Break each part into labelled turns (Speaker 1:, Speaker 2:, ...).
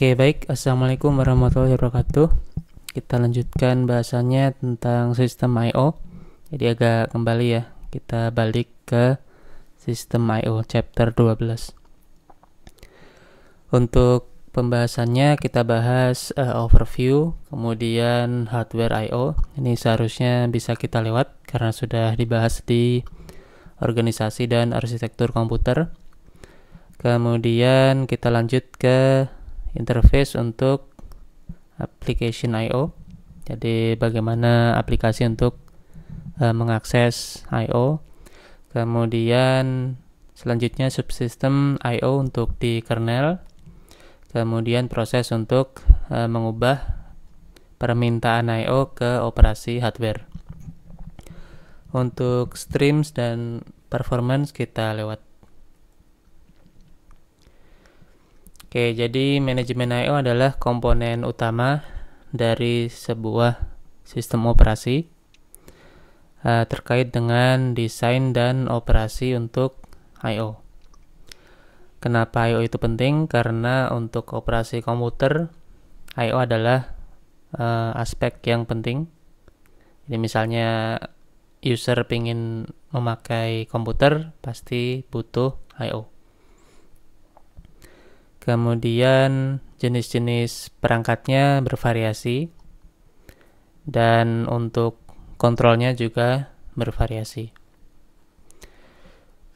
Speaker 1: Oke baik, Assalamualaikum warahmatullahi wabarakatuh Kita lanjutkan bahasannya tentang sistem I.O Jadi agak kembali ya, kita balik ke sistem I.O chapter 12 Untuk pembahasannya kita bahas uh, overview, kemudian hardware I.O Ini seharusnya bisa kita lewat karena sudah dibahas di organisasi dan arsitektur komputer Kemudian kita lanjut ke interface untuk application IO. Jadi bagaimana aplikasi untuk uh, mengakses IO. Kemudian selanjutnya subsistem IO untuk di kernel. Kemudian proses untuk uh, mengubah permintaan IO ke operasi hardware. Untuk streams dan performance kita lewat Oke, jadi manajemen IO adalah komponen utama dari sebuah sistem operasi uh, terkait dengan desain dan operasi untuk IO. Kenapa IO itu penting? Karena untuk operasi komputer IO adalah uh, aspek yang penting. Jadi misalnya user ingin memakai komputer pasti butuh IO kemudian jenis-jenis perangkatnya bervariasi, dan untuk kontrolnya juga bervariasi.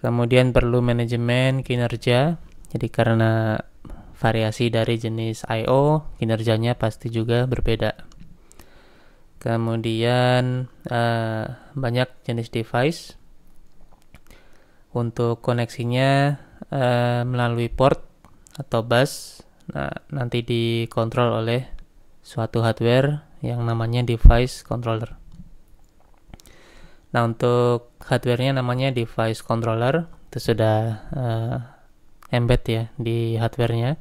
Speaker 1: Kemudian perlu manajemen kinerja, jadi karena variasi dari jenis I.O., kinerjanya pasti juga berbeda. Kemudian uh, banyak jenis device. Untuk koneksinya uh, melalui port atau bus nah, nanti dikontrol oleh suatu hardware yang namanya device controller. Nah untuk hardwarenya namanya device controller itu sudah uh, embed ya di hardwarenya.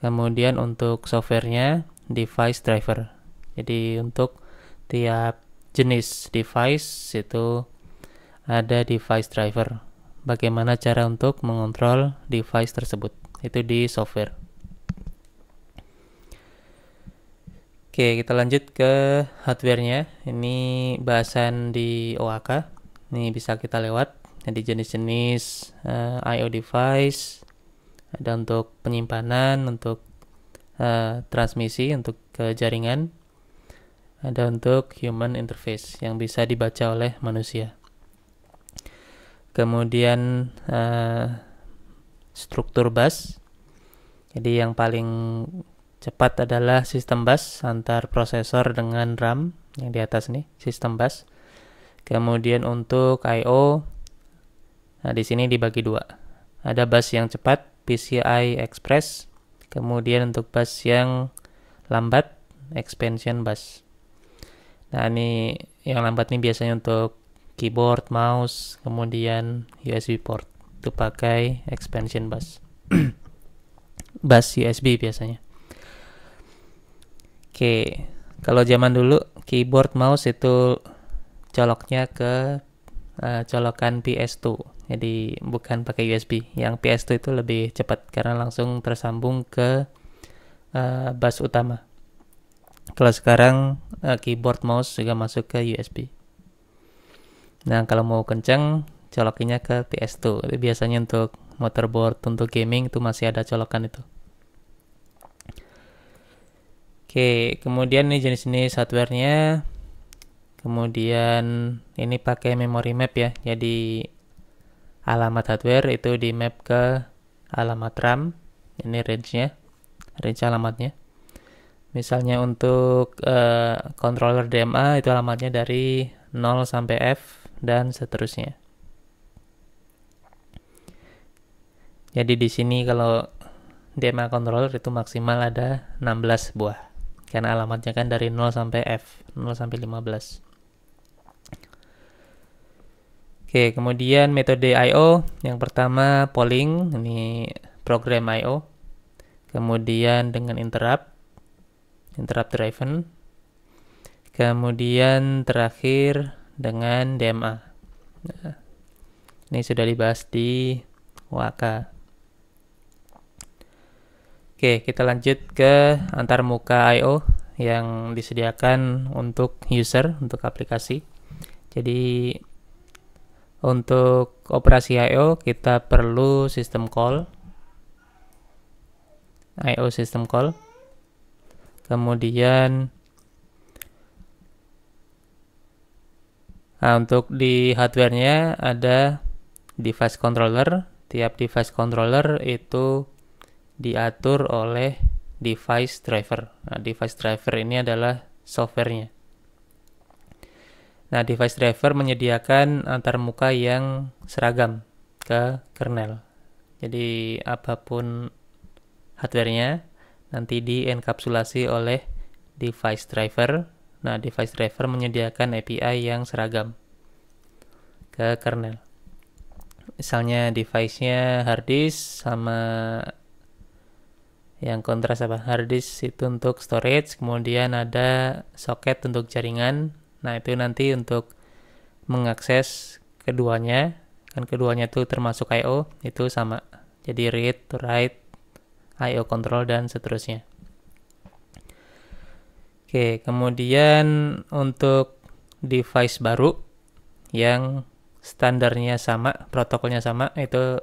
Speaker 1: Kemudian untuk softwarenya device driver. Jadi untuk tiap jenis device itu ada device driver. Bagaimana cara untuk mengontrol device tersebut? itu di software Oke kita lanjut ke hardware-nya. ini bahasan di OAK ini bisa kita lewat jadi jenis-jenis uh, eh, I.O. device ada untuk penyimpanan untuk uh, transmisi untuk ke jaringan ada untuk human interface yang bisa dibaca oleh manusia kemudian uh, struktur bus. Jadi yang paling cepat adalah sistem bus antar prosesor dengan RAM yang di atas nih, sistem bus. Kemudian untuk I/O, nah di sini dibagi dua. Ada bus yang cepat PCI Express, kemudian untuk bus yang lambat expansion bus. Nah ini yang lambat nih biasanya untuk keyboard, mouse, kemudian USB port itu pakai expansion bus bus USB biasanya oke kalau zaman dulu keyboard mouse itu coloknya ke uh, colokan PS2 jadi bukan pakai USB yang PS2 itu lebih cepat karena langsung tersambung ke uh, bus utama kalau sekarang uh, keyboard mouse juga masuk ke USB nah kalau mau kenceng colokinnya ke PS2 tapi biasanya untuk motherboard untuk gaming itu masih ada colokan itu oke kemudian ini jenis-jenis hardware-nya. kemudian ini pakai memory map ya jadi alamat hardware itu di map ke alamat RAM ini range-nya range alamatnya misalnya untuk uh, controller DMA itu alamatnya dari 0 sampai F dan seterusnya Jadi di sini kalau DMA controller itu maksimal ada 16 buah. Karena alamatnya kan dari 0 sampai F, 0 sampai 15. Oke, kemudian metode IO. Yang pertama polling, ini program IO. Kemudian dengan interrupt, interrupt driven. Kemudian terakhir dengan DMA. Nah, ini sudah dibahas di Waka. Oke, kita lanjut ke antarmuka I/O yang disediakan untuk user untuk aplikasi. Jadi untuk operasi i kita perlu sistem call I/O system call. Kemudian nah, untuk di hardware-nya ada device controller. Tiap device controller itu diatur oleh device driver. Nah, device driver ini adalah softwarenya. Nah, device driver menyediakan antarmuka yang seragam ke kernel. Jadi, apapun hardware-nya nanti dienkapsulasi oleh device driver. Nah, device driver menyediakan API yang seragam ke kernel. Misalnya device-nya hard disk sama yang kontras apa hard disk itu untuk storage kemudian ada soket untuk jaringan nah itu nanti untuk mengakses keduanya kan keduanya itu termasuk i itu sama jadi read write I.O control dan seterusnya oke kemudian untuk device baru yang standarnya sama protokolnya sama itu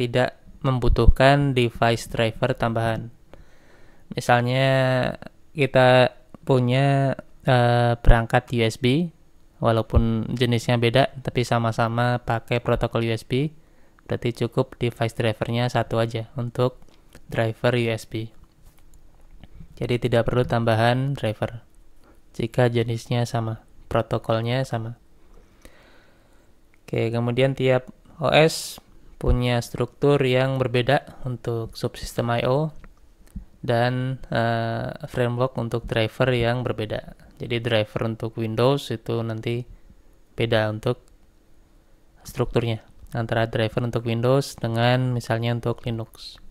Speaker 1: tidak membutuhkan device driver tambahan. Misalnya kita punya uh, perangkat USB, walaupun jenisnya beda, tapi sama-sama pakai protokol USB. Berarti cukup device drivernya satu aja untuk driver USB. Jadi tidak perlu tambahan driver jika jenisnya sama, protokolnya sama. Oke, kemudian tiap OS punya struktur yang berbeda untuk subsistem I.O. dan uh, framework untuk driver yang berbeda. Jadi driver untuk Windows itu nanti beda untuk strukturnya antara driver untuk Windows dengan misalnya untuk Linux.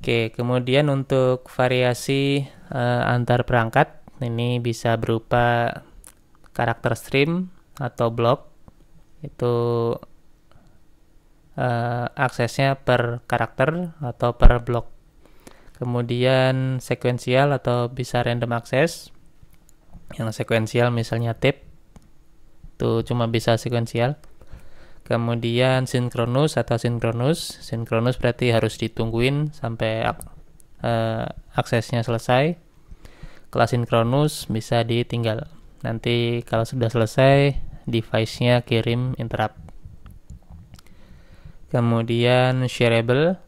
Speaker 1: Oke, kemudian untuk variasi uh, antar perangkat ini bisa berupa karakter stream atau blok itu uh, aksesnya per karakter atau per blok. Kemudian sekuensial atau bisa random akses, Yang sekuensial misalnya tip itu cuma bisa sekuensial. Kemudian sinkronus atau sinkronus. Sinkronus berarti harus ditungguin sampai ak uh, aksesnya selesai. Kelas sinkronus bisa ditinggal. Nanti kalau sudah selesai device-nya kirim interrupt. Kemudian shareable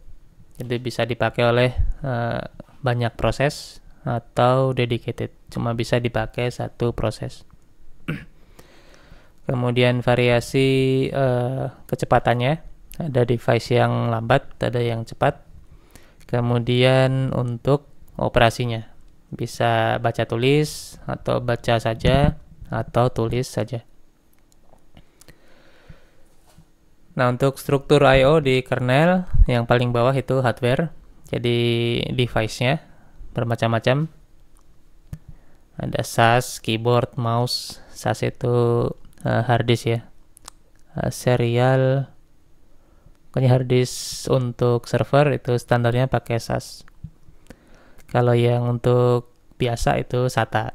Speaker 1: itu bisa dipakai oleh uh, banyak proses atau dedicated, cuma bisa dipakai satu proses. Kemudian variasi uh, kecepatannya, ada device yang lambat, ada yang cepat. Kemudian untuk operasinya, bisa baca tulis atau baca saja atau tulis saja. Nah, untuk struktur I.O. di kernel, yang paling bawah itu hardware, jadi device-nya bermacam-macam. Ada SAS, keyboard, mouse, SAS itu uh, hard disk ya. Uh, serial, pokoknya hard disk untuk server itu standarnya pakai SAS. Kalau yang untuk biasa itu SATA.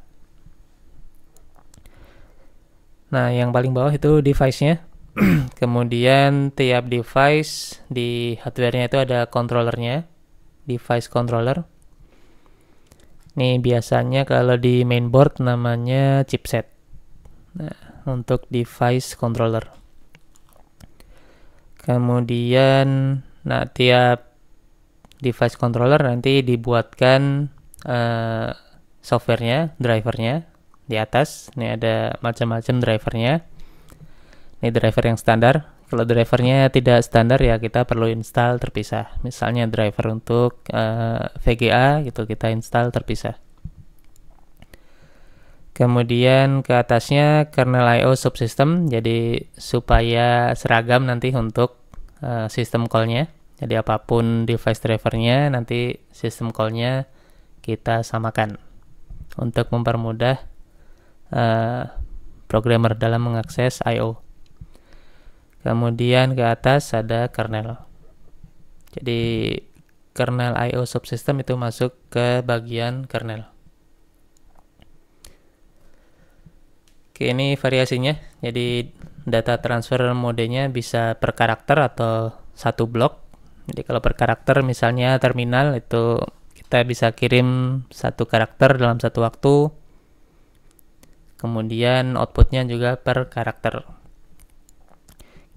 Speaker 1: Nah, yang paling bawah itu device-nya Kemudian tiap device di hardware-nya itu ada controllernya, device controller. Ini biasanya kalau di mainboard namanya chipset. Nah, untuk device controller. Kemudian, nah tiap device controller nanti dibuatkan uh, softwarenya, drivernya di atas. Ini ada macam-macam drivernya ini driver yang standar kalau drivernya tidak standar ya kita perlu install terpisah misalnya driver untuk uh, eh, VGA gitu kita install terpisah kemudian ke atasnya kernel IO subsystem jadi supaya seragam nanti untuk uh, sistem callnya jadi apapun device drivernya nanti sistem callnya kita samakan untuk mempermudah uh, programmer dalam mengakses I.O kemudian ke atas ada kernel jadi kernel IO subsystem itu masuk ke bagian kernel oke ini variasinya jadi data transfer modenya bisa per karakter atau satu blok jadi kalau per karakter misalnya terminal itu kita bisa kirim satu karakter dalam satu waktu kemudian outputnya juga per karakter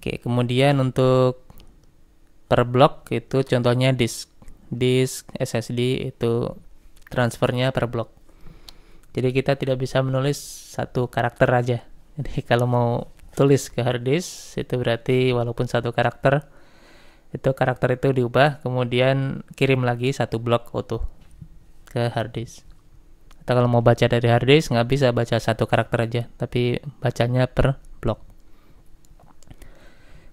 Speaker 1: Oke, kemudian untuk per blok itu contohnya disk. Disk SSD itu transfernya per blok. Jadi kita tidak bisa menulis satu karakter aja. Jadi kalau mau tulis ke hard disk itu berarti walaupun satu karakter itu karakter itu diubah kemudian kirim lagi satu blok utuh ke hard disk. Atau kalau mau baca dari hard disk nggak bisa baca satu karakter aja, tapi bacanya per blok.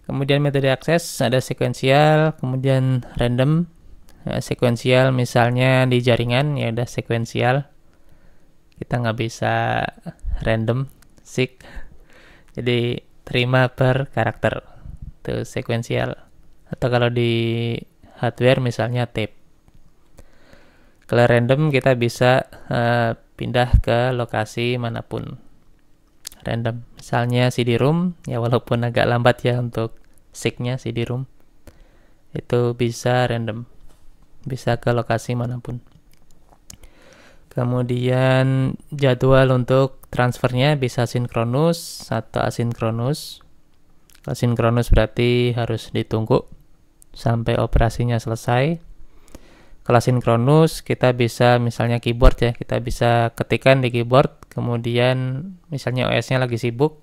Speaker 1: Kemudian metode akses ada sekuensial, kemudian random. Ya, sekuensial misalnya di jaringan ya udah sekuensial. Kita nggak bisa random, seek. Jadi terima per karakter. Itu sekuensial. Atau kalau di hardware misalnya tape. Kalau random kita bisa uh, pindah ke lokasi manapun random. Misalnya CD-ROM, ya walaupun agak lambat ya untuk signnya CD-ROM, itu bisa random, bisa ke lokasi manapun. Kemudian jadwal untuk transfernya bisa sinkronus atau asinkronus. Asinkronus berarti harus ditunggu sampai operasinya selesai. Kalau sinkronus kita bisa misalnya keyboard ya, kita bisa ketikan di keyboard kemudian misalnya OS-nya lagi sibuk,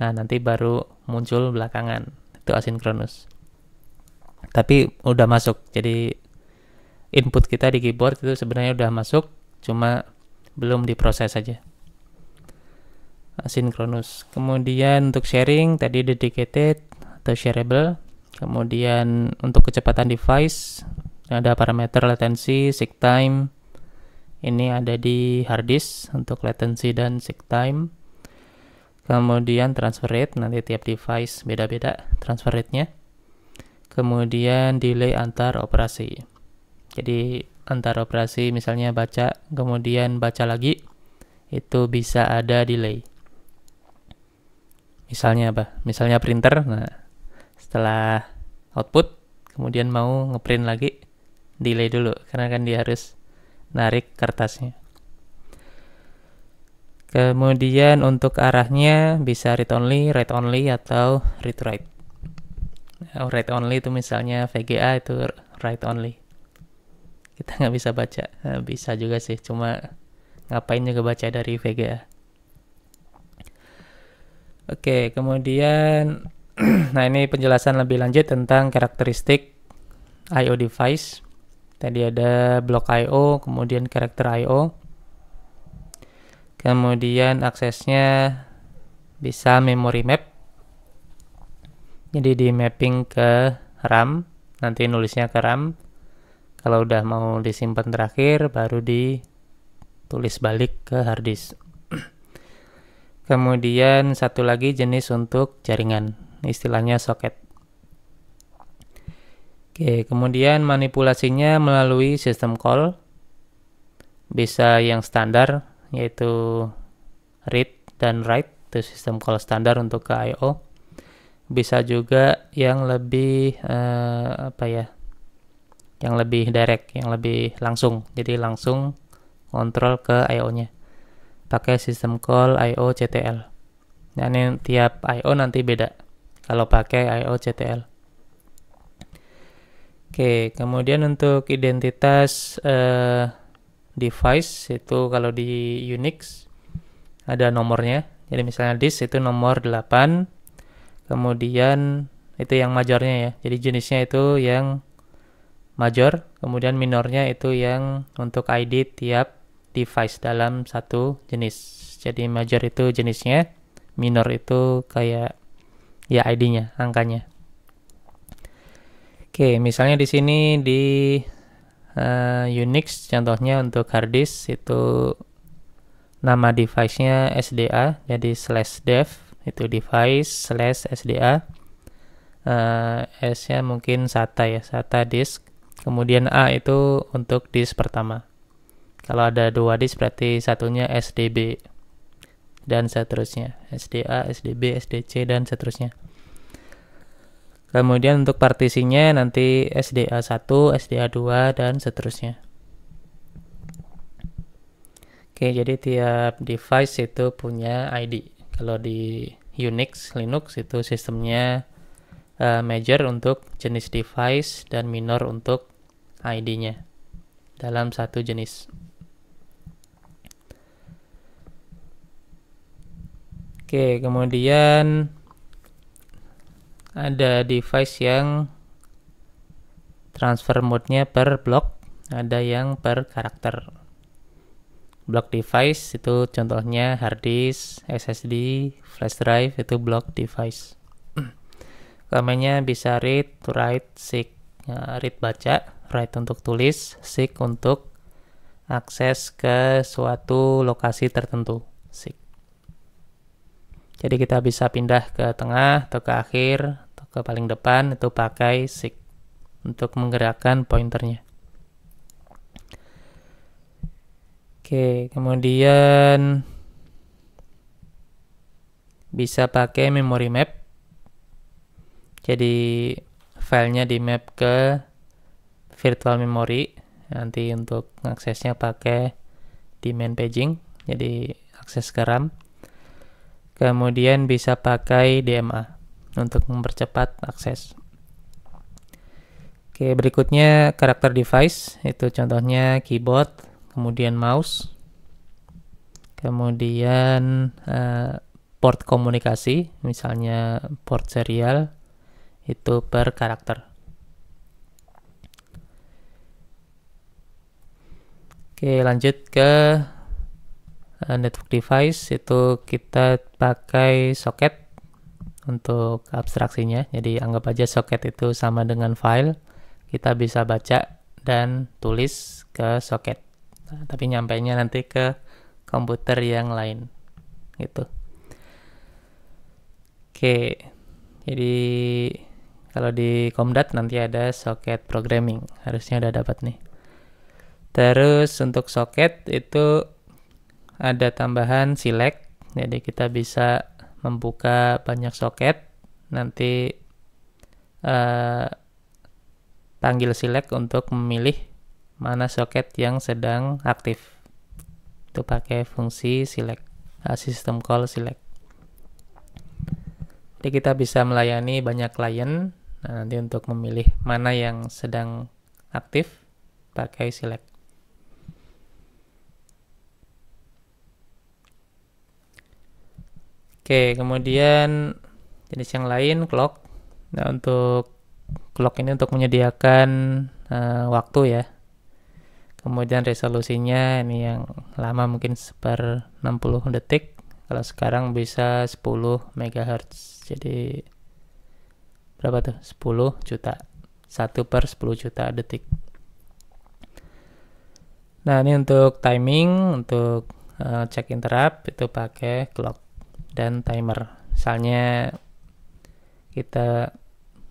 Speaker 1: nah nanti baru muncul belakangan. Itu asinkronus. Tapi udah masuk, jadi input kita di keyboard itu sebenarnya udah masuk, cuma belum diproses saja. Asinkronus. Kemudian untuk sharing tadi dedicated atau shareable. Kemudian untuk kecepatan device ada parameter latency, seek time, ini ada di hard disk untuk latency dan seek time kemudian transfer rate nanti tiap device beda-beda transfer rate-nya kemudian delay antar operasi jadi antar operasi misalnya baca kemudian baca lagi itu bisa ada delay misalnya apa misalnya printer nah setelah output kemudian mau ngeprint lagi delay dulu karena kan dia harus narik kertasnya. Kemudian untuk arahnya bisa read only, write only atau read write. Nah, write only itu misalnya VGA itu write only. Kita nggak bisa baca, nah, bisa juga sih, cuma ngapain juga baca dari VGA. Oke, kemudian nah ini penjelasan lebih lanjut tentang karakteristik IO device. Tadi ada blok I.O, kemudian karakter I.O. Kemudian aksesnya bisa memory map. Jadi di mapping ke RAM, nanti nulisnya ke RAM. Kalau udah mau disimpan terakhir, baru ditulis balik ke hard Kemudian satu lagi jenis untuk jaringan, istilahnya socket. Oke, kemudian manipulasinya melalui sistem call. Bisa yang standar, yaitu read dan write, itu sistem call standar untuk ke I.O. Bisa juga yang lebih, eh, apa ya, yang lebih direct, yang lebih langsung. Jadi langsung kontrol ke I.O.-nya. Pakai sistem call I.O. CTL. Nah, ini tiap I.O. nanti beda kalau pakai I.O. CTL. Oke, kemudian untuk identitas eh, device itu kalau di Unix ada nomornya. Jadi misalnya disk itu nomor 8. Kemudian itu yang majornya ya. Jadi jenisnya itu yang major, kemudian minornya itu yang untuk ID tiap device dalam satu jenis. Jadi major itu jenisnya, minor itu kayak ya ID-nya, angkanya. Oke, misalnya di sini di uh, Unix contohnya untuk hard disk itu nama device-nya SDA, jadi slash dev itu device slash SDA. Uh, eh, S-nya mungkin SATA ya, SATA disk. Kemudian A itu untuk disk pertama. Kalau ada dua disk berarti satunya SDB dan seterusnya. SDA, SDB, SDC dan seterusnya. Kemudian untuk partisinya nanti SDA 1, SDA 2 dan seterusnya. Oke, jadi tiap device itu punya ID. Kalau di Unix, Linux itu sistemnya uh, major untuk jenis device dan minor untuk ID-nya dalam satu jenis. Oke, kemudian ada device yang transfer mode-nya per block, ada yang per karakter. Block device itu contohnya hard disk, SSD, flash drive itu block device. Kamenya bisa read, to write, seek, ya, read baca, write untuk tulis, seek untuk akses ke suatu lokasi tertentu, seek. Jadi kita bisa pindah ke tengah atau ke akhir ke paling depan itu pakai sig untuk menggerakkan pointernya. Oke, kemudian bisa pakai memory map. Jadi filenya di map ke virtual memory. Nanti untuk aksesnya pakai di main paging, jadi akses ke RAM. Kemudian bisa pakai DMA untuk mempercepat akses. Oke, berikutnya karakter device, itu contohnya keyboard, kemudian mouse, kemudian uh, port komunikasi, misalnya port serial, itu per karakter. Oke, lanjut ke uh, network device, itu kita pakai soket untuk abstraksinya. Jadi anggap aja soket itu sama dengan file. Kita bisa baca dan tulis ke soket Nah, tapi nyampainya nanti ke komputer yang lain. Gitu. Oke. Jadi kalau di Comdat nanti ada soket programming. Harusnya udah dapat nih. Terus untuk soket itu ada tambahan select. Jadi kita bisa membuka banyak soket nanti eh, panggil select untuk memilih mana soket yang sedang aktif itu pakai fungsi select eh, sistem call select jadi kita bisa melayani banyak klien nah, nanti untuk memilih mana yang sedang aktif pakai select Oke, kemudian jenis yang lain clock. Nah, untuk clock ini untuk menyediakan uh, waktu ya. Kemudian resolusinya ini yang lama mungkin seper 60 detik. Kalau sekarang bisa 10 MHz. Jadi berapa tuh? 10 juta. 1 per 10 juta detik. Nah, ini untuk timing, untuk uh, eh, cek interrupt itu pakai clock dan timer. Misalnya kita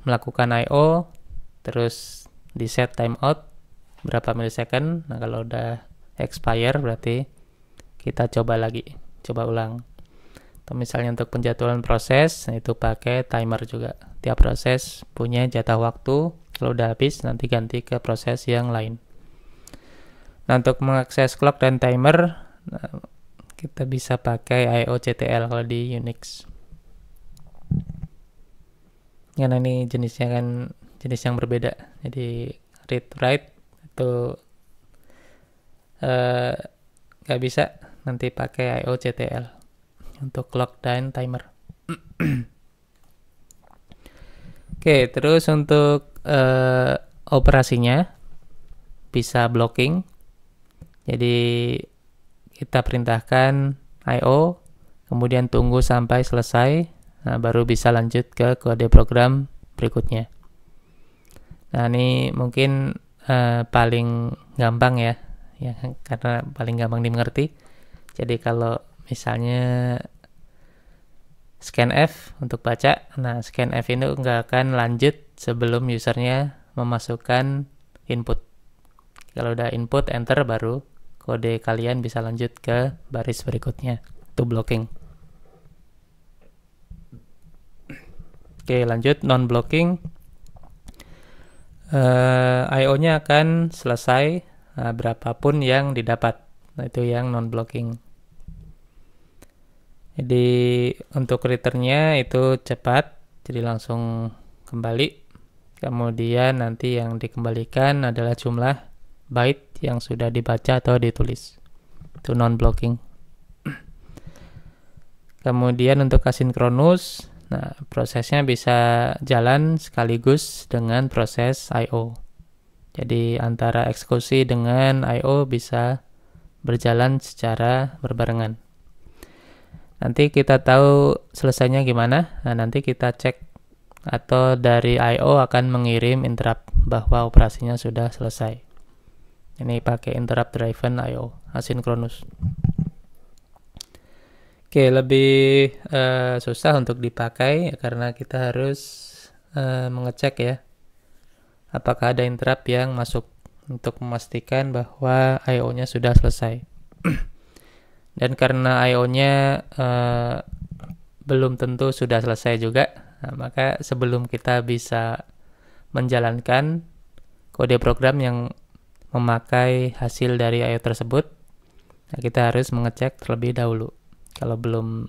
Speaker 1: melakukan IO terus di set timeout berapa milisecond. Nah kalau udah expire berarti kita coba lagi, coba ulang. Atau misalnya untuk penjadwalan proses nah, itu pakai timer juga. Tiap proses punya jatah waktu. Kalau udah habis nanti ganti ke proses yang lain. Nah untuk mengakses clock dan timer nah, kita bisa pakai IOCTL kalau di Unix karena ini jenisnya kan jenis yang berbeda jadi read write itu eh, nggak uh, bisa nanti pakai IOCTL untuk clock dan timer Oke, terus untuk uh, operasinya bisa blocking. Jadi kita perintahkan IO, kemudian tunggu sampai selesai, nah, baru bisa lanjut ke kode program berikutnya. Nah ini mungkin eh, paling gampang ya, ya karena paling gampang dimengerti. Jadi kalau misalnya scan F untuk baca, nah scan F ini nggak akan lanjut sebelum usernya memasukkan input. Kalau udah input enter baru kode kalian bisa lanjut ke baris berikutnya to blocking oke lanjut non blocking uh, eh, IO nya akan selesai uh, berapapun yang didapat nah, itu yang non blocking jadi untuk returnnya itu cepat jadi langsung kembali kemudian nanti yang dikembalikan adalah jumlah byte yang sudah dibaca atau ditulis. Itu non-blocking. Kemudian untuk asinkronus, nah prosesnya bisa jalan sekaligus dengan proses I.O. Jadi antara eksekusi dengan I.O. bisa berjalan secara berbarengan. Nanti kita tahu selesainya gimana, nah, nanti kita cek atau dari I.O. akan mengirim interrupt bahwa operasinya sudah selesai ini pakai interrupt driven IO asinkronus oke lebih uh, susah untuk dipakai karena kita harus uh, mengecek ya apakah ada interrupt yang masuk untuk memastikan bahwa IO nya sudah selesai dan karena IO nya uh, eh, belum tentu sudah selesai juga nah, maka sebelum kita bisa menjalankan kode program yang memakai hasil dari IO tersebut, nah kita harus mengecek terlebih dahulu. Kalau belum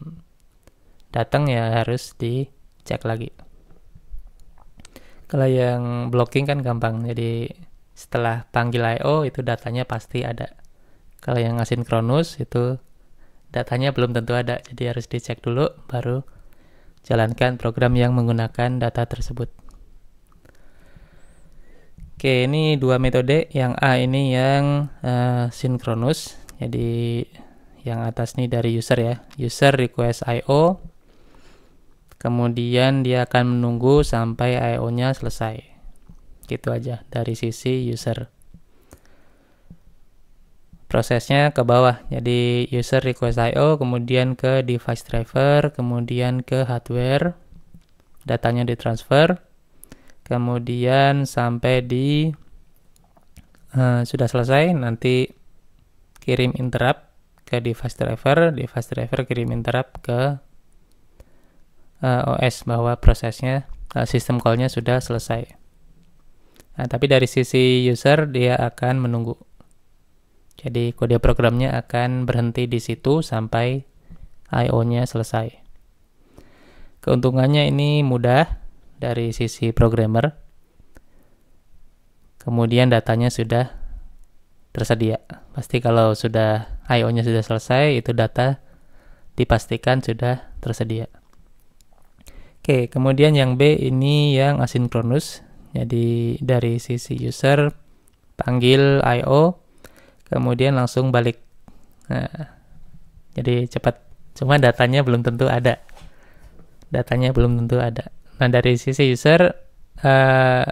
Speaker 1: datang ya harus dicek lagi. Kalau yang blocking kan gampang, jadi setelah panggil IO itu datanya pasti ada. Kalau yang asinkronus itu datanya belum tentu ada, jadi harus dicek dulu baru jalankan program yang menggunakan data tersebut. Oke, ini dua metode. Yang A ini yang uh, eh, sinkronus. Jadi yang atas ini dari user ya. User request IO. Kemudian dia akan menunggu sampai IO-nya selesai. Gitu aja dari sisi user. Prosesnya ke bawah. Jadi user request IO, kemudian ke device driver, kemudian ke hardware. Datanya ditransfer kemudian sampai di uh, sudah selesai nanti kirim interrupt ke device driver device driver kirim interrupt ke uh, eh, OS bahwa prosesnya uh, sistem callnya sudah selesai nah, tapi dari sisi user dia akan menunggu jadi kode programnya akan berhenti di situ sampai I.O. nya selesai keuntungannya ini mudah dari sisi programmer. Kemudian datanya sudah tersedia. Pasti kalau sudah i nya sudah selesai, itu data dipastikan sudah tersedia. Oke, kemudian yang B ini yang asinkronus. Jadi dari sisi user panggil IO, kemudian langsung balik. Nah, jadi cepat. Cuma datanya belum tentu ada. Datanya belum tentu ada. Nah, dari sisi user, uh,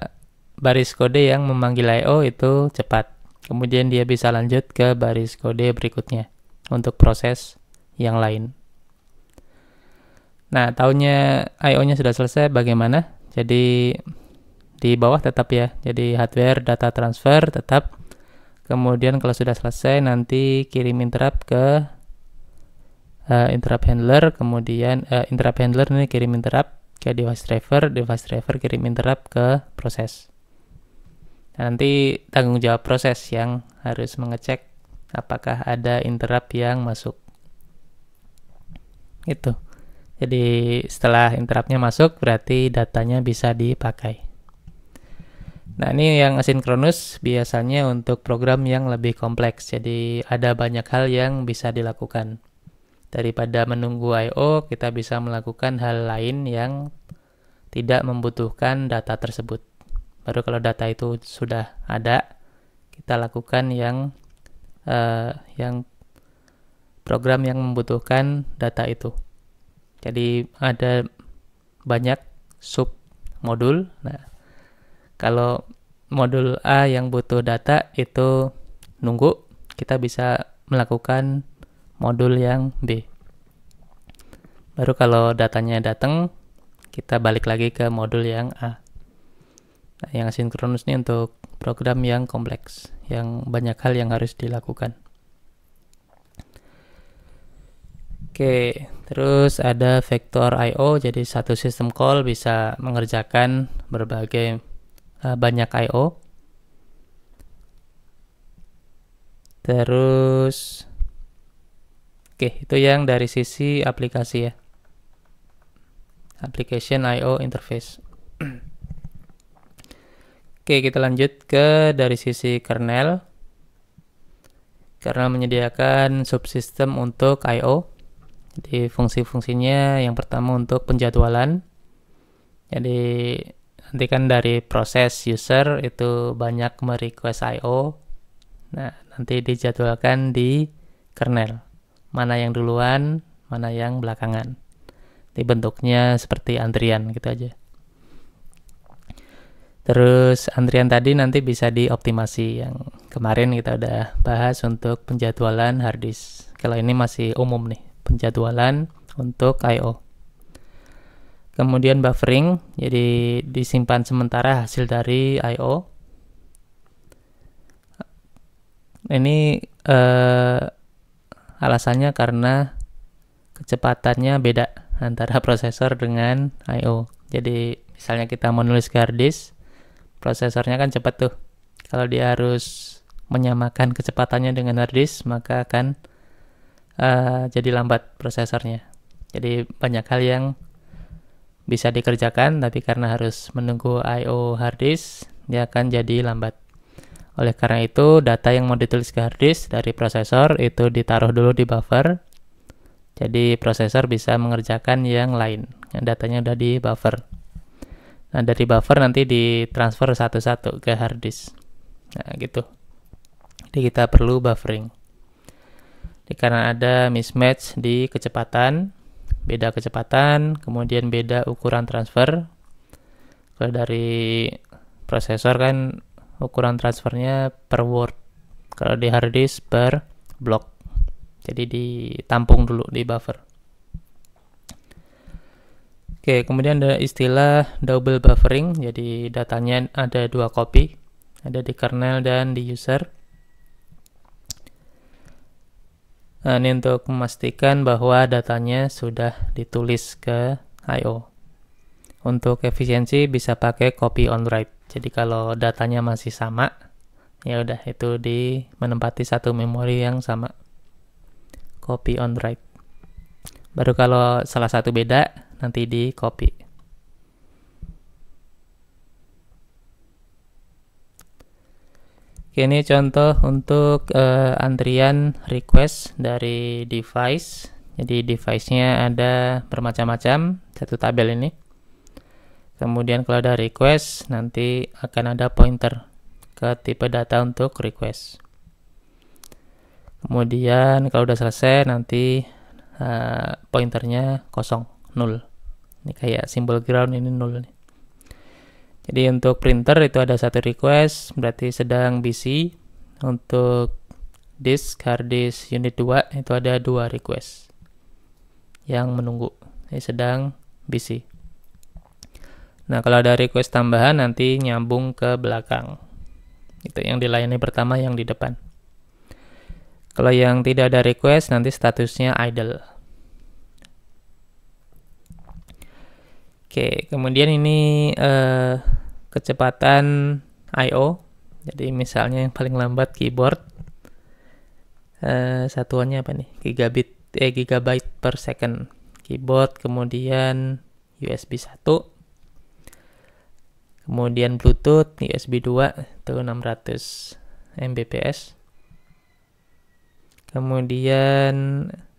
Speaker 1: baris kode yang memanggil I.O. itu cepat. Kemudian dia bisa lanjut ke baris kode berikutnya untuk proses yang lain. Nah, tahunnya I.O.-nya sudah selesai bagaimana? Jadi, di bawah tetap ya. Jadi, hardware data transfer tetap. Kemudian kalau sudah selesai, nanti kirim interrupt ke uh, interrupt handler kemudian uh, interrupt handler ini kirim interrupt ke device driver, device driver kirim interrupt ke proses. Nah, nanti tanggung jawab proses yang harus mengecek apakah ada interrupt yang masuk. Itu. Jadi setelah interruptnya masuk berarti datanya bisa dipakai. Nah ini yang asinkronus biasanya untuk program yang lebih kompleks. Jadi ada banyak hal yang bisa dilakukan. Daripada menunggu I.O., kita bisa melakukan hal lain yang tidak membutuhkan data tersebut. Baru kalau data itu sudah ada, kita lakukan yang uh, yang program yang membutuhkan data itu. Jadi ada banyak sub modul. Nah, kalau modul A yang butuh data itu nunggu, kita bisa melakukan modul yang D. Baru kalau datanya datang, kita balik lagi ke modul yang A. Nah, yang asinkronus ini untuk program yang kompleks, yang banyak hal yang harus dilakukan. Oke, terus ada vektor I.O. Jadi satu sistem call bisa mengerjakan berbagai uh, banyak I.O. Terus Oke, itu yang dari sisi aplikasi ya. Application I.O. Interface. Oke, kita lanjut ke dari sisi kernel. Kernel menyediakan subsistem untuk I.O. Jadi fungsi-fungsinya yang pertama untuk penjadwalan. Jadi nanti kan dari proses user itu banyak merequest I.O. Nah, nanti dijadwalkan di kernel mana yang duluan, mana yang belakangan. Jadi bentuknya seperti antrian gitu aja. Terus antrian tadi nanti bisa dioptimasi yang kemarin kita udah bahas untuk penjadwalan harddisk. Kalau ini masih umum nih, penjadwalan untuk I.O. Kemudian buffering, jadi disimpan sementara hasil dari I.O. Ini eh, Alasannya karena kecepatannya beda antara prosesor dengan I.O. Jadi misalnya kita menulis ke hard disk, prosesornya kan cepat tuh. Kalau dia harus menyamakan kecepatannya dengan hard disk, maka akan uh, jadi lambat prosesornya. Jadi banyak hal yang bisa dikerjakan, tapi karena harus menunggu I.O. hard disk, dia akan jadi lambat. Oleh karena itu, data yang mau ditulis ke hard disk dari prosesor itu ditaruh dulu di buffer. Jadi prosesor bisa mengerjakan yang lain, yang datanya udah di buffer. Nah, dari buffer nanti ditransfer satu-satu ke hard disk. Nah, gitu. Jadi kita perlu buffering. Jadi, karena ada mismatch di kecepatan, beda kecepatan, kemudian beda ukuran transfer. Kalau dari prosesor kan ukuran transfernya per word kalau di hard disk per block, jadi ditampung dulu di buffer oke kemudian ada istilah double buffering jadi datanya ada dua kopi ada di kernel dan di user nah, ini untuk memastikan bahwa datanya sudah ditulis ke I.O. Untuk efisiensi bisa pakai copy on write. Jadi kalau datanya masih sama, ya udah itu di menempati satu memori yang sama. Copy on write. Baru kalau salah satu beda, nanti di copy. Oke, ini contoh untuk uh, antrian request dari device. Jadi device-nya ada bermacam-macam, satu tabel ini. Kemudian kalau ada request, nanti akan ada pointer ke tipe data untuk request. Kemudian kalau udah selesai, nanti uh, pointernya kosong, nol. Ini kayak simbol ground ini nol. Jadi untuk printer itu ada satu request, berarti sedang busy. Untuk disk, hard disk unit 2 itu ada dua request yang menunggu. Ini sedang busy. Nah, kalau ada request tambahan nanti nyambung ke belakang. Itu yang dilayani pertama yang di depan. Kalau yang tidak ada request nanti statusnya idle. Oke, kemudian ini eh, kecepatan I/O. Jadi misalnya yang paling lambat keyboard eh, satuannya apa nih? Gigabit eh gigabyte per second keyboard, kemudian USB 1 kemudian Bluetooth USB 2 itu 600 Mbps kemudian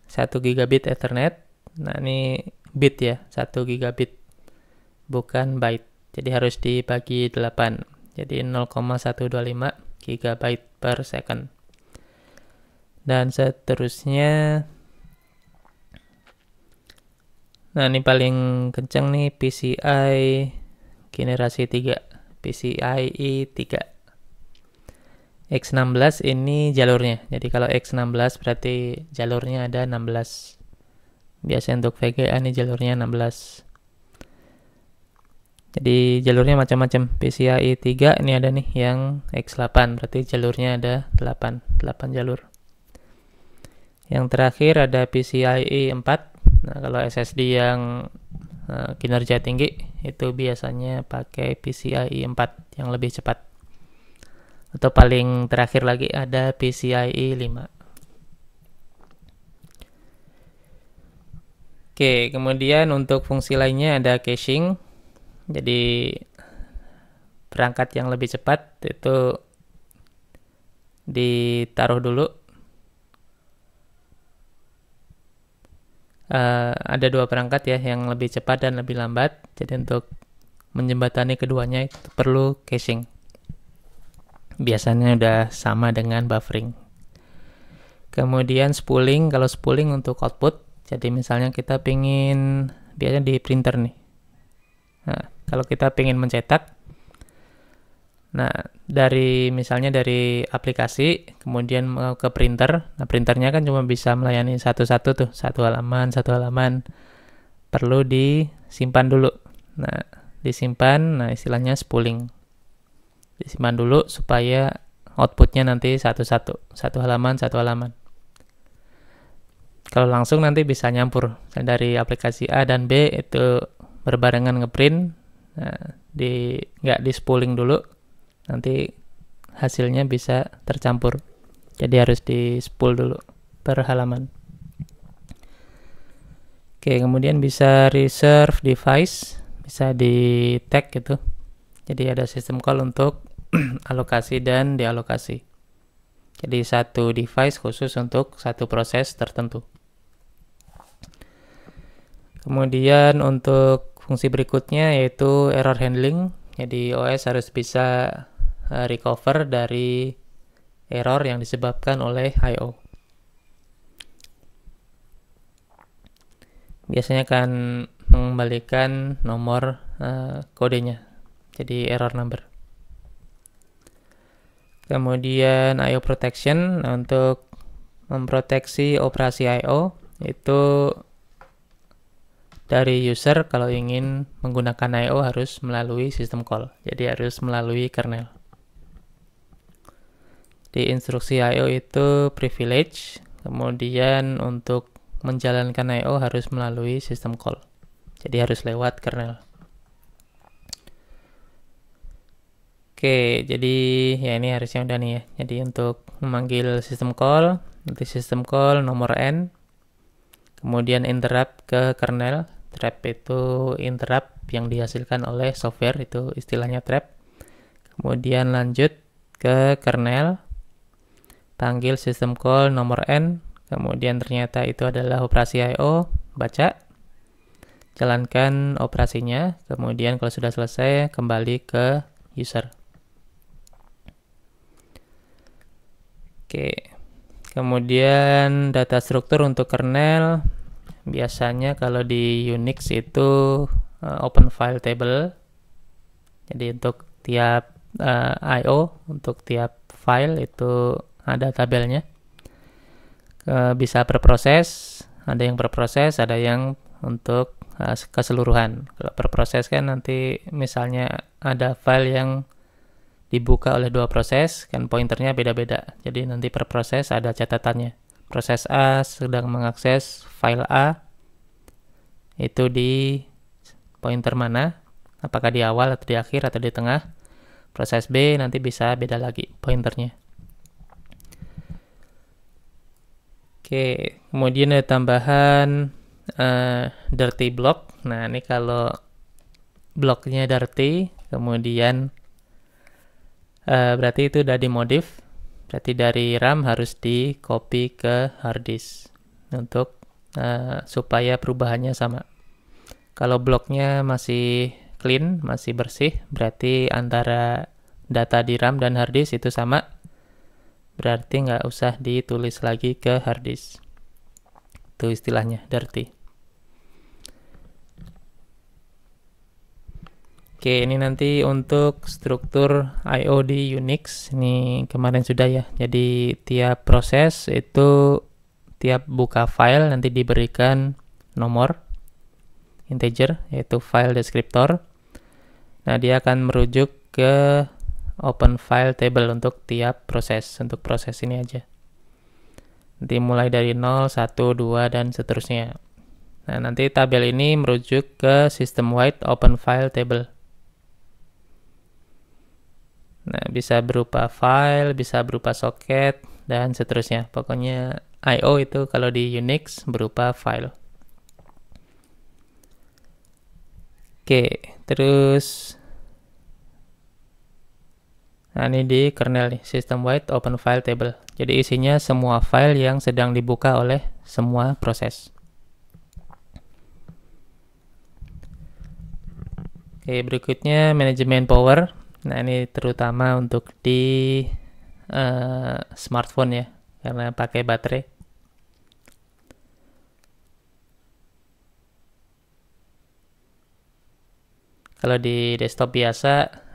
Speaker 1: 1 gigabit Ethernet nah ini bit ya 1 gigabit bukan byte jadi harus dibagi 8 jadi 0,125 gigabyte per second dan seterusnya nah ini paling kenceng nih PCI generasi 3 PCIe 3 X16 ini jalurnya jadi kalau X16 berarti jalurnya ada 16 biasanya untuk VGA ini jalurnya 16 jadi jalurnya macam-macam PCIe 3 ini ada nih yang X8 berarti jalurnya ada 8 8 jalur yang terakhir ada PCIe 4 nah kalau SSD yang uh, kinerja tinggi itu biasanya pakai PCIe 4 yang lebih cepat. Atau paling terakhir lagi ada PCIe 5. Oke, kemudian untuk fungsi lainnya ada caching. Jadi perangkat yang lebih cepat itu ditaruh dulu uh, ada dua perangkat ya yang lebih cepat dan lebih lambat. Jadi untuk menjembatani keduanya itu perlu casing. Biasanya udah sama dengan buffering. Kemudian spooling, kalau spooling untuk output. Jadi misalnya kita pingin biasanya di printer nih. Nah, kalau kita pingin mencetak, Nah, dari misalnya dari aplikasi kemudian mau eh, ke printer. Nah, printernya kan cuma bisa melayani satu-satu tuh, satu halaman, satu halaman. Perlu disimpan dulu. Nah, disimpan, nah istilahnya spooling. Disimpan dulu supaya outputnya nanti satu-satu, satu halaman, satu halaman. Kalau langsung nanti bisa nyampur dari aplikasi A dan B itu berbarengan ngeprint, nah, di nggak di spooling dulu, nanti hasilnya bisa tercampur jadi harus di spool dulu per halaman oke kemudian bisa reserve device bisa di tag gitu jadi ada sistem call untuk alokasi dan dialokasi jadi satu device khusus untuk satu proses tertentu kemudian untuk fungsi berikutnya yaitu error handling jadi OS harus bisa Eh, recover dari error yang disebabkan oleh I.O. Biasanya akan mengembalikan nomor uh, kodenya, jadi error number. Kemudian I.O. protection nah, untuk memproteksi operasi I.O. itu dari user kalau ingin menggunakan I.O. harus melalui sistem call, jadi harus melalui kernel. Di instruksi IO e itu privilege, kemudian untuk menjalankan IO e harus melalui sistem call. Jadi harus lewat kernel. Oke, jadi ya ini harusnya udah nih ya. Jadi untuk memanggil sistem call, nanti sistem call nomor n, kemudian interrupt ke kernel. Trap itu interrupt yang dihasilkan oleh software, itu istilahnya trap. Kemudian lanjut ke kernel, panggil sistem call nomor N, kemudian ternyata itu adalah operasi IO, baca, jalankan operasinya, kemudian kalau sudah selesai kembali ke user. Oke, kemudian data struktur untuk kernel, biasanya kalau di Unix itu eh, open file table, jadi untuk tiap uh, i untuk tiap file itu ada tabelnya e, bisa berproses ada yang berproses ada yang untuk e, keseluruhan kalau berproses kan nanti misalnya ada file yang dibuka oleh dua proses kan pointernya beda-beda jadi nanti per ada catatannya proses A sedang mengakses file A itu di pointer mana apakah di awal atau di akhir atau di tengah proses B nanti bisa beda lagi pointernya Oke, kemudian ada tambahan uh, dirty block. Nah, ini kalau bloknya dirty, kemudian uh, berarti itu udah dimodif. Berarti dari RAM harus di copy ke hard disk untuk uh, supaya perubahannya sama. Kalau bloknya masih clean, masih bersih, berarti antara data di RAM dan hard disk itu sama berarti nggak usah ditulis lagi ke hard Itu istilahnya, dirty. Oke, ini nanti untuk struktur I.O. di Unix. Ini kemarin sudah ya. Jadi, tiap proses itu tiap buka file nanti diberikan nomor integer, yaitu file descriptor. Nah, dia akan merujuk ke open file table untuk tiap proses, untuk proses ini aja. Nanti mulai dari 0, 1, 2, dan seterusnya. Nah, nanti tabel ini merujuk ke system-wide open file table. Nah, bisa berupa file, bisa berupa socket, dan seterusnya. Pokoknya I.O. itu kalau di Unix berupa file. Oke, terus Nah, ini di kernel nih, system wide open file table. Jadi isinya semua file yang sedang dibuka oleh semua proses. Oke, berikutnya manajemen power. Nah, ini terutama untuk di uh, smartphone ya, karena pakai baterai. Kalau di desktop biasa,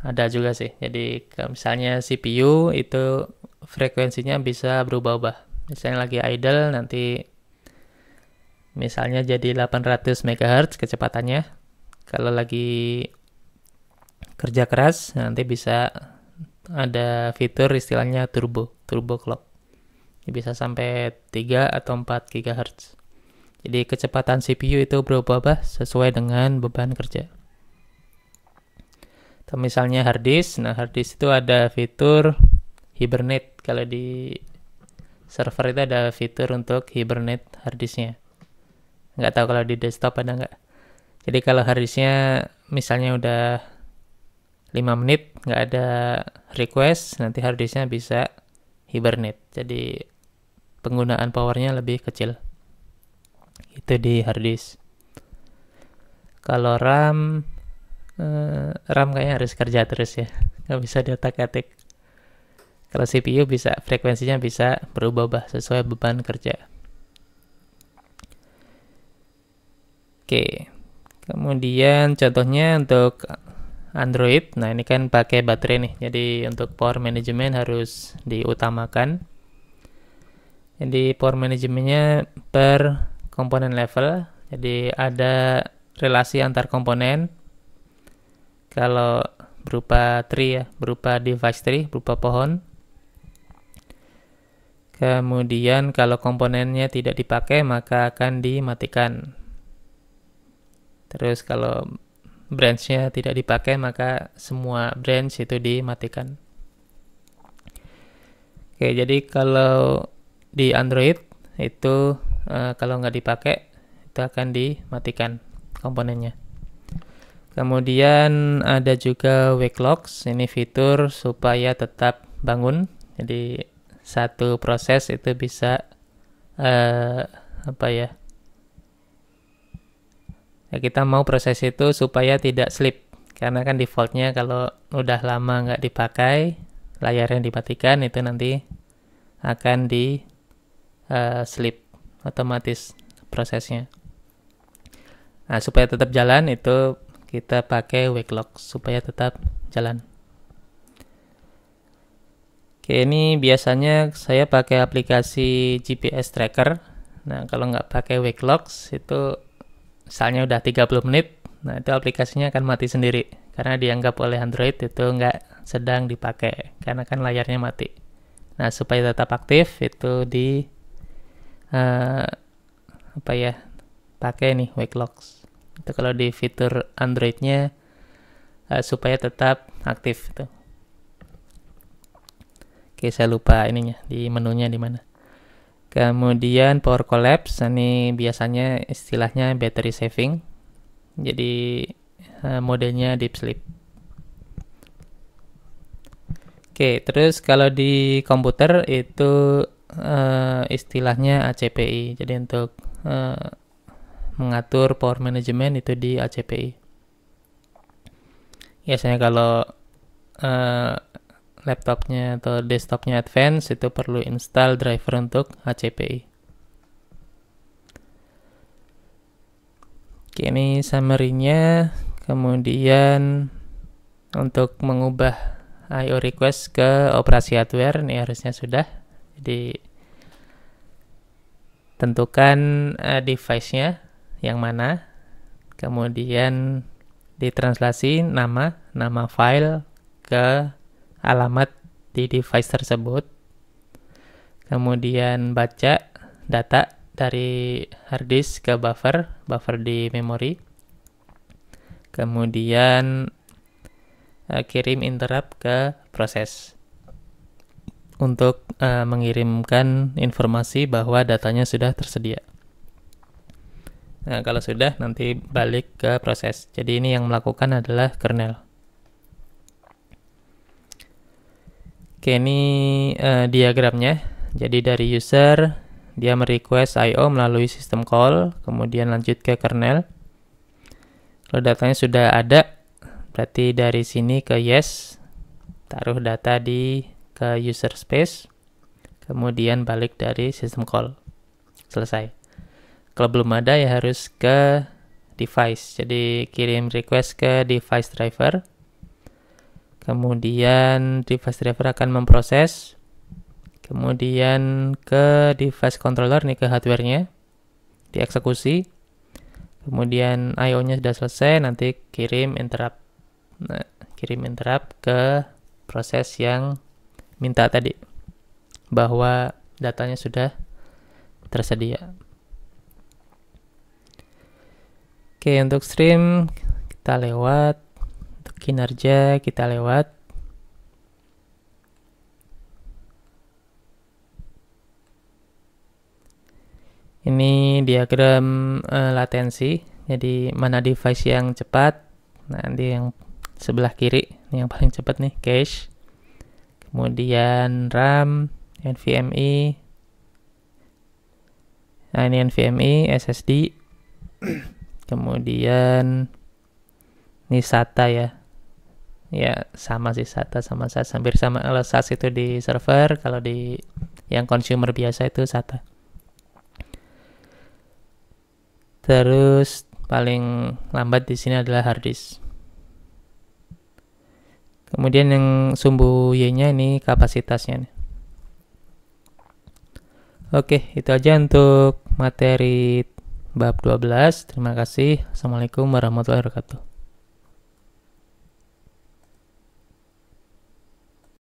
Speaker 1: ada juga sih. Jadi misalnya CPU itu frekuensinya bisa berubah-ubah. Misalnya lagi idle nanti misalnya jadi 800 MHz kecepatannya. Kalau lagi kerja keras nanti bisa ada fitur istilahnya turbo, turbo clock. Bisa sampai 3 atau 4 GHz. Jadi kecepatan CPU itu berubah-ubah sesuai dengan beban kerja atau misalnya hard disk. Nah, hard disk itu ada fitur hibernate. Kalau di server itu ada fitur untuk hibernate hard disknya. Nggak tahu kalau di desktop ada nggak. Jadi kalau hard disknya misalnya udah 5 menit nggak ada request, nanti hard disknya bisa hibernate. Jadi penggunaan powernya lebih kecil. Itu di hard disk. Kalau RAM Eh, RAM kayaknya harus kerja terus ya nggak bisa diatak-atik kalau CPU bisa frekuensinya bisa berubah-ubah sesuai beban kerja oke kemudian contohnya untuk Android nah ini kan pakai baterai nih jadi untuk power management harus diutamakan jadi power manajemennya per komponen level jadi ada relasi antar komponen kalau berupa tree ya, berupa device tree, berupa pohon. Kemudian kalau komponennya tidak dipakai maka akan dimatikan. Terus kalau branch-nya tidak dipakai maka semua branch itu dimatikan. Oke, jadi kalau di Android itu uh, kalau nggak dipakai itu akan dimatikan komponennya. Kemudian ada juga wake locks, ini fitur supaya tetap bangun. Jadi satu proses itu bisa uh, apa ya? ya? Kita mau proses itu supaya tidak sleep, karena kan defaultnya kalau udah lama nggak dipakai layar yang dimatikan itu nanti akan di uh, eh, sleep otomatis prosesnya. Nah supaya tetap jalan itu kita pakai wake lock supaya tetap jalan oke ini biasanya saya pakai aplikasi GPS tracker nah kalau nggak pakai wake lock, itu misalnya udah 30 menit nah itu aplikasinya akan mati sendiri karena dianggap oleh Android itu nggak sedang dipakai karena kan layarnya mati nah supaya tetap aktif itu di uh, apa ya pakai nih wake locks itu kalau di fitur Androidnya uh, supaya tetap aktif itu. Oke, saya lupa ininya di menunya di mana. Kemudian power collapse ini biasanya istilahnya battery saving. Jadi uh, eh, modelnya deep sleep. Oke, terus kalau di komputer itu uh, istilahnya ACPI. Jadi untuk mengatur power management itu di ACPI. Biasanya kalau uh, laptopnya atau desktopnya advance itu perlu install driver untuk ACPI. Oke, ini summary-nya. Kemudian untuk mengubah IO request ke operasi hardware, ini harusnya sudah. Jadi tentukan uh, device-nya yang mana, kemudian ditranslasi nama, nama file ke alamat di device tersebut, kemudian baca data dari hard disk ke buffer, buffer di memori, kemudian uh, kirim interrupt ke proses untuk uh, mengirimkan informasi bahwa datanya sudah tersedia. Nah, kalau sudah nanti balik ke proses. Jadi ini yang melakukan adalah kernel. Oke, ini uh, diagramnya. Jadi dari user dia merequest IO melalui sistem call, kemudian lanjut ke kernel. Kalau datanya sudah ada, berarti dari sini ke yes, taruh data di ke user space, kemudian balik dari sistem call. Selesai. Kalau belum ada ya harus ke device. Jadi kirim request ke device driver. Kemudian device driver akan memproses. Kemudian ke device controller nih ke hardware Dieksekusi. Kemudian IO-nya sudah selesai, nanti kirim interrupt. Nah, kirim interrupt ke proses yang minta tadi bahwa datanya sudah tersedia. Oke, untuk stream kita lewat. Untuk kinerja kita lewat. Ini diagram uh, latensi. Jadi mana device yang cepat? Nanti yang sebelah kiri, ini yang paling cepat nih, cache. Kemudian RAM, NVMe. Nah, ini NVMe, SSD kemudian ini SATA ya ya sama sih SATA sama saya hampir sama kalau itu di server kalau di yang consumer biasa itu SATA terus paling lambat di sini adalah hard disk kemudian yang sumbu Y nya ini kapasitasnya nih. Oke, itu aja untuk materi bab 12. Terima kasih. Assalamualaikum warahmatullahi wabarakatuh.